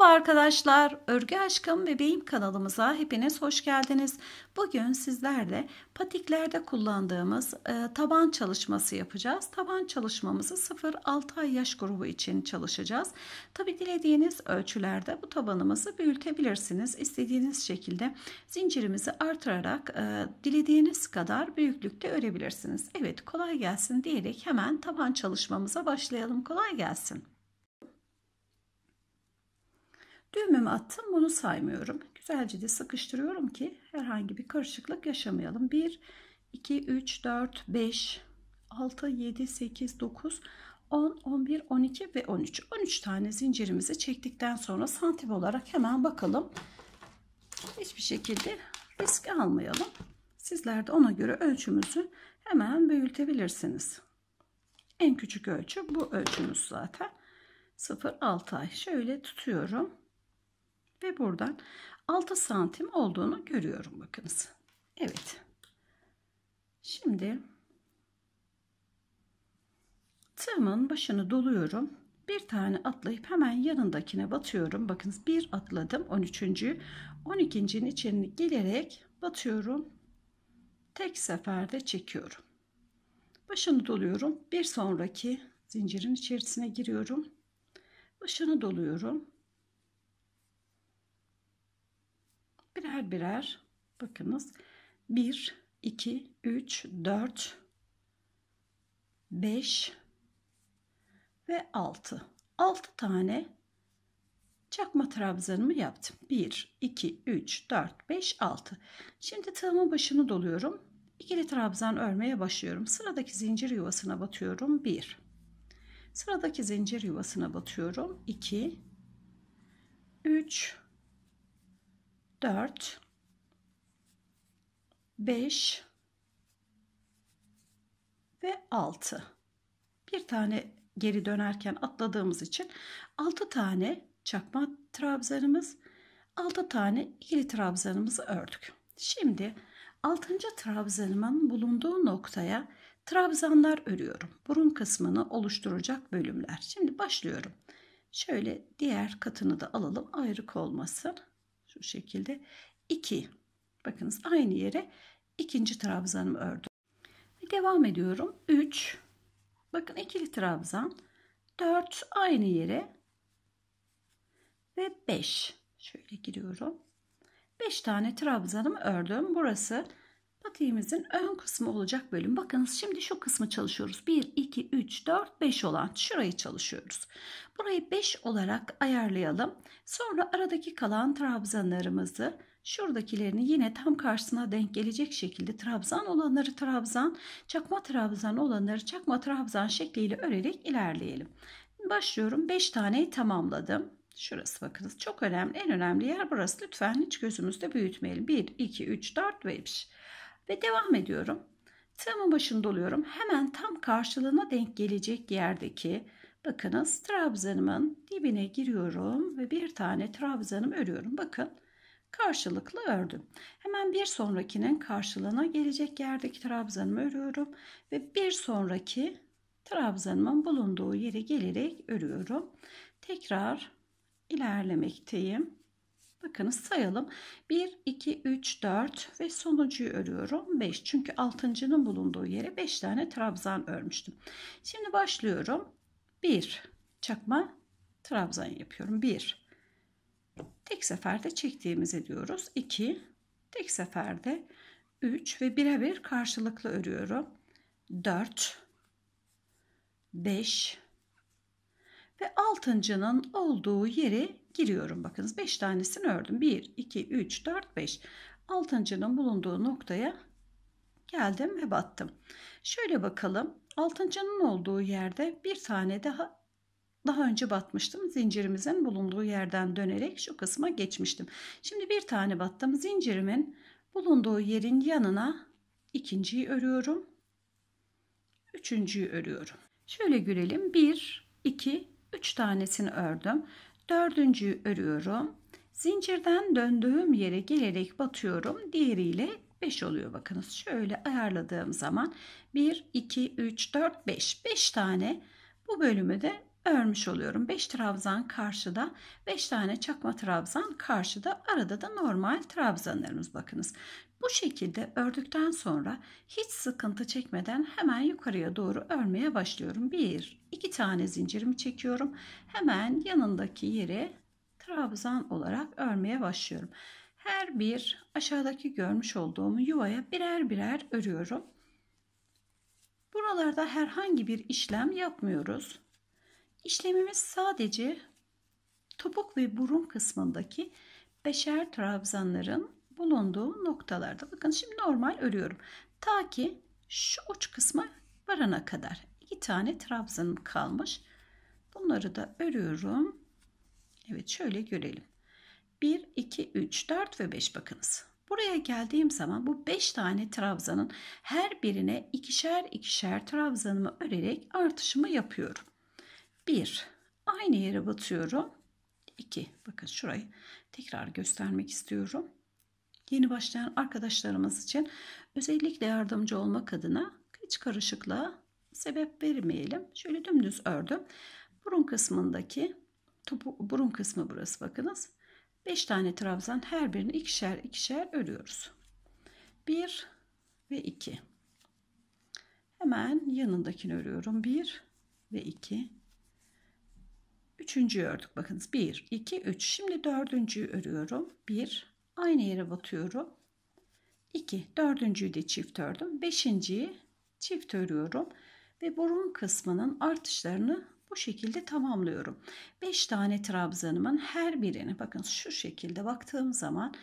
Merhaba arkadaşlar, Örgü Aşkım Bebeğim kanalımıza hepiniz hoş geldiniz. Bugün sizlerle patiklerde kullandığımız e, taban çalışması yapacağız. Taban çalışmamızı 0-6 ay yaş grubu için çalışacağız. Tabi dilediğiniz ölçülerde bu tabanımızı büyütebilirsiniz. İstediğiniz şekilde zincirimizi artırarak e, dilediğiniz kadar büyüklükte örebilirsiniz. Evet kolay gelsin diyerek hemen taban çalışmamıza başlayalım. Kolay gelsin. Düğümümü attım bunu saymıyorum. Güzelce de sıkıştırıyorum ki herhangi bir karışıklık yaşamayalım. 1, 2, 3, 4, 5, 6, 7, 8, 9, 10, 11, 12 ve 13. 13 tane zincirimizi çektikten sonra santim olarak hemen bakalım. Hiçbir şekilde risk almayalım. Sizler de ona göre ölçümüzü hemen büyütebilirsiniz. En küçük ölçü bu ölçümüz zaten. 0,6 ay. Şöyle tutuyorum. Ve buradan 6 santim olduğunu görüyorum bakınız. Evet. Şimdi tığımın başını doluyorum. Bir tane atlayıp hemen yanındakine batıyorum. Bakınız bir atladım 13. 12.'nin içine gelerek batıyorum. Tek seferde çekiyorum. Başını doluyorum. Bir sonraki zincirin içerisine giriyorum. Başını doluyorum. birer birer bakınız 1 2 3 4 5 ve 6 6 tane çakma trabzanımı yaptım 1 2 3 4 5 6 şimdi tığımın başını doluyorum ikili trabzan örmeye başlıyorum sıradaki zincir yuvasına batıyorum 1 sıradaki zincir yuvasına batıyorum 2 3 4 5 ve 6 bir tane geri dönerken atladığımız için 6 tane çakma trabzanımız 6 tane ikili trabzanımızı ördük. Şimdi 6. trabzanımın bulunduğu noktaya trabzanlar örüyorum. Burun kısmını oluşturacak bölümler. Şimdi başlıyorum. Şöyle diğer katını da alalım ayrık olmasın. Şu şekilde 2. Bakınız aynı yere ikinci trabzanımı ördüm. Ve devam ediyorum. 3. Bakın ikili trabzan. 4 aynı yere ve 5. Şöyle giriyorum. 5 tane trabzanımı ördüm. Burası pratiğimizin ön kısmı olacak bölüm. Bakınız şimdi şu kısmı çalışıyoruz. 1, 2, 3, 4, 5 olan şurayı çalışıyoruz. Burayı 5 olarak ayarlayalım. Sonra aradaki kalan trabzanlarımızı şuradakilerini yine tam karşısına denk gelecek şekilde trabzan olanları trabzan, çakma trabzan olanları çakma trabzan şekliyle örerek ilerleyelim. Başlıyorum. 5 taneyi tamamladım. Şurası bakınız çok önemli. En önemli yer burası. Lütfen hiç gözümüzde büyütmeyelim. 1, 2, 3, 4 ve 5 ve devam ediyorum. Tığımın başında oluyorum. Hemen tam karşılığına denk gelecek yerdeki bakınız trabzanımın dibine giriyorum ve bir tane trabzanım örüyorum. Bakın karşılıklı ördüm. Hemen bir sonrakinin karşılığına gelecek yerdeki trabzanımı örüyorum ve bir sonraki trabzanımın bulunduğu yere gelerek örüyorum. Tekrar ilerlemekteyim. Bakınız sayalım. 1, 2, 3, 4 ve sonuncuyu örüyorum. 5 çünkü altıncının bulunduğu yere 5 tane trabzan örmüştüm. Şimdi başlıyorum. 1 çakma trabzan yapıyorum. 1 tek seferde çektiğimiz ediyoruz. 2 tek seferde 3 ve birebir karşılıklı örüyorum. 4 5 ve altıncının olduğu yere giriyorum. Bakınız 5 tanesini ördüm. 1, 2, 3, 4, 5. Altıncının bulunduğu noktaya geldim ve battım. Şöyle bakalım. Altıncının olduğu yerde bir tane daha daha önce batmıştım. Zincirimizin bulunduğu yerden dönerek şu kısma geçmiştim. Şimdi bir tane battım. Zincirimin bulunduğu yerin yanına ikinciyi örüyorum. Üçüncüyü örüyorum. Şöyle görelim. 1, 2, 3 tanesini ördüm. Dördüncüyü örüyorum. Zincirden döndüğüm yere gelerek batıyorum. Diğeriyle 5 oluyor bakınız. Şöyle ayarladığım zaman 1, 2, 3, 4, 5. 5 tane bu bölümü de örmüş oluyorum. 5 trabzan karşıda, 5 tane çakma trabzan karşıda. Arada da normal trabzanlarımız bakınız. Bu şekilde ördükten sonra hiç sıkıntı çekmeden hemen yukarıya doğru örmeye başlıyorum. Bir, iki tane zincirimi çekiyorum. Hemen yanındaki yeri trabzan olarak örmeye başlıyorum. Her bir aşağıdaki görmüş olduğum yuvaya birer birer örüyorum. Buralarda herhangi bir işlem yapmıyoruz. İşlemimiz sadece topuk ve burun kısmındaki beşer trabzanların bulunduğu noktalarda. Bakın şimdi normal örüyorum. Ta ki şu uç kısma varana kadar. iki tane trabzanım kalmış. Bunları da örüyorum. Evet şöyle görelim. 1, 2, 3, 4 ve 5 bakınız. Buraya geldiğim zaman bu 5 tane trabzanın her birine ikişer ikişer trabzanımı örerek artışımı yapıyorum. 1. Aynı yere batıyorum. 2. Bakın şurayı tekrar göstermek istiyorum yeni başlayan arkadaşlarımız için özellikle yardımcı olmak adına hiç karışıklığa sebep vermeyelim. Şöyle dümdüz ördüm. Burun kısmındaki topu, burun kısmı burası bakınız. 5 tane trabzan her birini ikişer ikişer örüyoruz. 1 ve 2. Hemen yanındakini örüyorum. 1 ve 2. Üçüncüyü ördük. Bakınız 1, 2, 3. Şimdi dördüncüyü örüyorum. 1, aynı yere batıyorum. 2. Dördüncüyü de çift ördüm. Beşinciyi çift örüyorum. Ve burun kısmının artışlarını bu şekilde tamamlıyorum. 5 tane trabzanımın her birini bakın şu şekilde baktığım zaman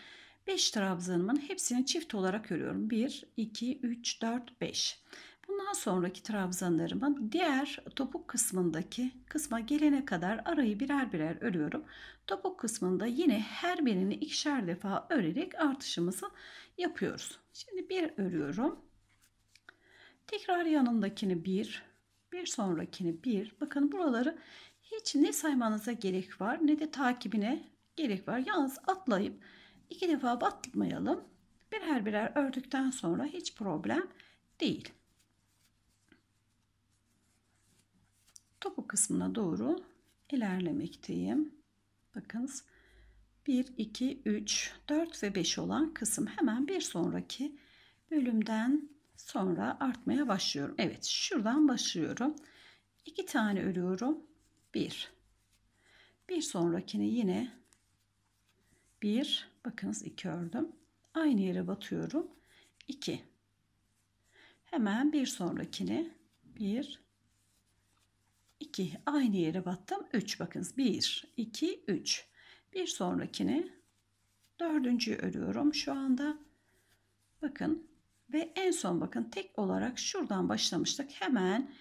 5 trabzanımın hepsini çift olarak örüyorum. 1, 2, 3, 4, 5. Bundan sonraki trabzanlarımın diğer topuk kısmındaki kısma gelene kadar arayı birer birer örüyorum. Topuk kısmında yine her birini ikişer defa örerek artışımızı yapıyoruz. Şimdi bir örüyorum. Tekrar yanındakini bir, bir sonrakini bir. Bakın buraları hiç ne saymanıza gerek var ne de takibine gerek var. Yalnız atlayıp iki defa batmayalım. Birer birer ördükten sonra hiç problem değil. topuk kısmına doğru ilerlemekteyim. Bakınız 1, 2, 3, 4 ve 5 olan kısım hemen bir sonraki bölümden sonra artmaya başlıyorum. Evet şuradan başlıyorum. 2 tane örüyorum. 1. Bir sonrakini yine 1 bakınız 2 ördüm. Aynı yere batıyorum. 2. Hemen bir sonrakini 1 2. Aynı yere battım. 3 bakınız. 1, 2, 3. Bir sonrakini dördüncüyü örüyorum şu anda. Bakın ve en son bakın tek olarak şuradan başlamıştık. Hemen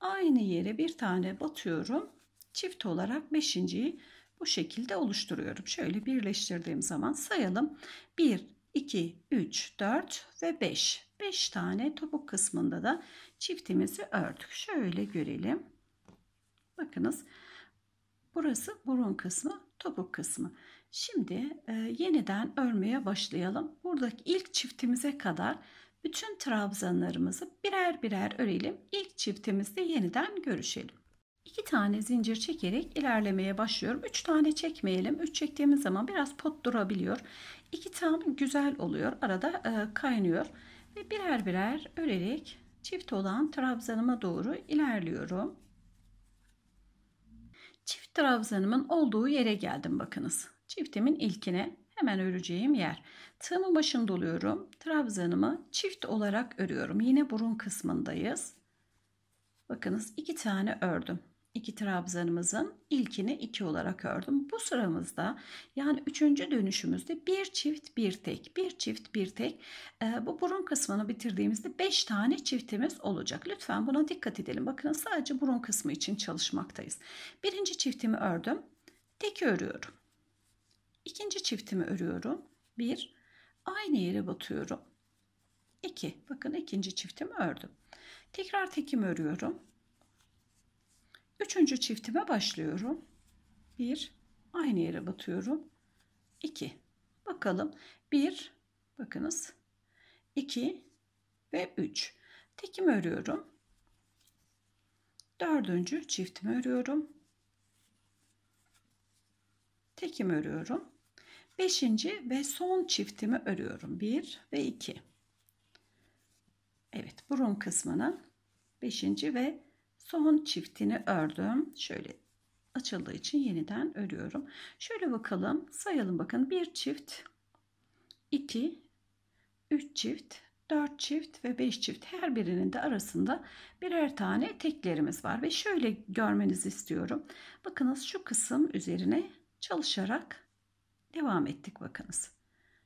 aynı yere bir tane batıyorum. Çift olarak beşinciyi bu şekilde oluşturuyorum. Şöyle birleştirdiğim zaman sayalım. 1, 2, 3, 4 ve 5. 5 tane topuk kısmında da çiftimizi ördük. Şöyle görelim. Bakınız burası burun kısmı, topuk kısmı. Şimdi e, yeniden örmeye başlayalım. Buradaki ilk çiftimize kadar bütün trabzanlarımızı birer birer örelim. İlk çiftimizde yeniden görüşelim. 2 tane zincir çekerek ilerlemeye başlıyorum. 3 tane çekmeyelim. 3 çektiğimiz zaman biraz pot durabiliyor. 2 tam güzel oluyor. Arada e, kaynıyor. Ve birer birer örerek çift olan trabzanıma doğru ilerliyorum. Çift trabzanımın olduğu yere geldim bakınız. Çiftimin ilkine hemen öreceğim yer. Tığımı başını doluyorum. Trabzanımı çift olarak örüyorum. Yine burun kısmındayız. Bakınız iki tane ördüm iki trabzanımızın ilkini 2 olarak ördüm. Bu sıramızda yani üçüncü dönüşümüzde bir çift bir tek bir çift bir tek e, bu burun kısmını bitirdiğimizde 5 tane çiftimiz olacak. Lütfen buna dikkat edelim. Bakın sadece burun kısmı için çalışmaktayız. Birinci çiftimi ördüm. Tek örüyorum. İkinci çiftimi örüyorum. Bir aynı yere batıyorum. 2. Bakın ikinci çiftimi ördüm. Tekrar tekimi örüyorum. Üçüncü çiftime başlıyorum. Bir, aynı yere batıyorum. İki, bakalım. Bir, bakınız. İki ve üç. Tekim örüyorum. Dördüncü çiftimi örüyorum. Tekim örüyorum. Beşinci ve son çiftimi örüyorum. Bir ve iki. Evet burun kısmının beşinci ve son çiftini ördüm. Şöyle açıldığı için yeniden örüyorum. Şöyle bakalım. Sayalım bakın. bir çift, iki, üç çift, 4 çift ve 5 çift her birinin de arasında birer tane teklerimiz var ve şöyle görmenizi istiyorum. Bakınız şu kısım üzerine çalışarak devam ettik bakınız.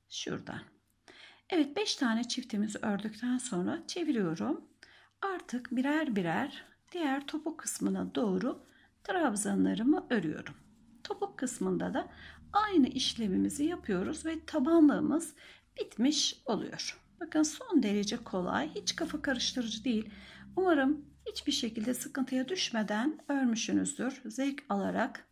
Şuradan. Evet 5 tane çiftimizi ördükten sonra çeviriyorum. Artık birer birer diğer topuk kısmına doğru trabzanlarımı örüyorum. Topuk kısmında da aynı işlemimizi yapıyoruz ve tabanlığımız bitmiş oluyor. Bakın son derece kolay, hiç kafa karıştırıcı değil. Umarım hiçbir şekilde sıkıntıya düşmeden örmüşsünüzdür. Zevk alarak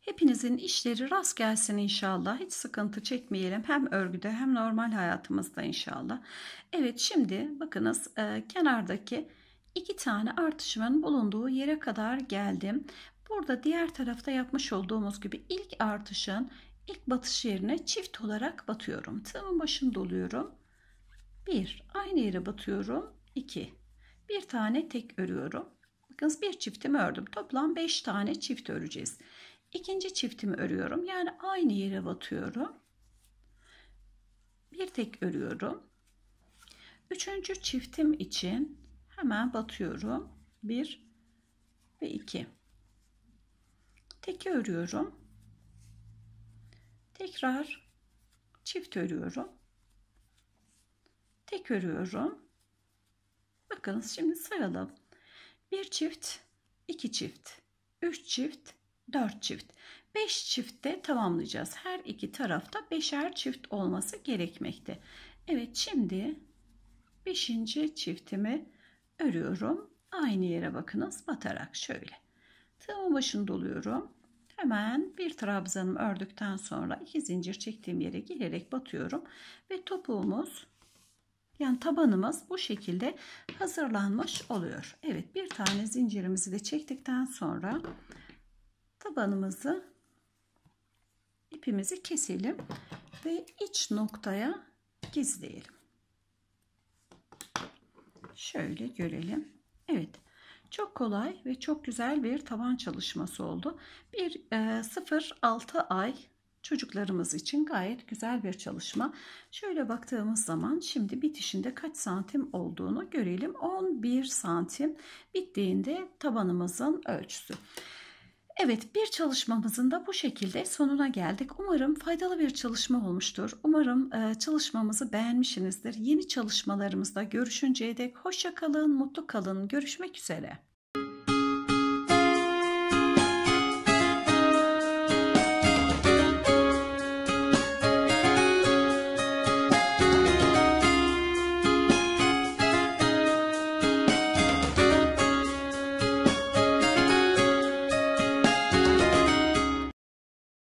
Hepinizin işleri rast gelsin inşallah. Hiç sıkıntı çekmeyelim. Hem örgüde hem normal hayatımızda inşallah. Evet şimdi bakınız e, kenardaki iki tane artışımın bulunduğu yere kadar geldim. Burada diğer tarafta yapmış olduğumuz gibi ilk artışın ilk batış yerine çift olarak batıyorum. Tığımın başını doluyorum. 1. Aynı yere batıyorum. 2. Bir tane tek örüyorum. Bakınız bir çiftimi ördüm. Toplam 5 tane çift öreceğiz. İkinci çiftimi örüyorum. Yani aynı yere batıyorum. Bir tek örüyorum. Üçüncü çiftim için Hemen batıyorum. 1 ve 2. Teki örüyorum. Tekrar çift örüyorum. Tek örüyorum. Bakınız şimdi sayalım. 1 çift, 2 çift, 3 çift, 4 çift. 5 çiftte tamamlayacağız. Her iki tarafta 5'er çift olması gerekmekte. Evet şimdi 5. çiftimi örüyorum. Aynı yere bakınız batarak şöyle. Tığımın başını doluyorum. Hemen bir trabzanım ördükten sonra iki zincir çektiğim yere girerek batıyorum. Ve topuğumuz yani tabanımız bu şekilde hazırlanmış oluyor. Evet bir tane zincirimizi de çektikten sonra tabanımızı ipimizi keselim ve iç noktaya gizleyelim. Şöyle görelim. Evet. Çok kolay ve çok güzel bir taban çalışması oldu. Bir e, 0-6 ay çocuklarımız için gayet güzel bir çalışma. Şöyle baktığımız zaman şimdi bitişinde kaç santim olduğunu görelim. 11 santim bittiğinde tabanımızın ölçüsü. Evet bir çalışmamızın da bu şekilde sonuna geldik. Umarım faydalı bir çalışma olmuştur. Umarım e, çalışmamızı beğenmişsinizdir. Yeni çalışmalarımızda görüşünceye dek hoşça kalın, mutlu kalın. Görüşmek üzere.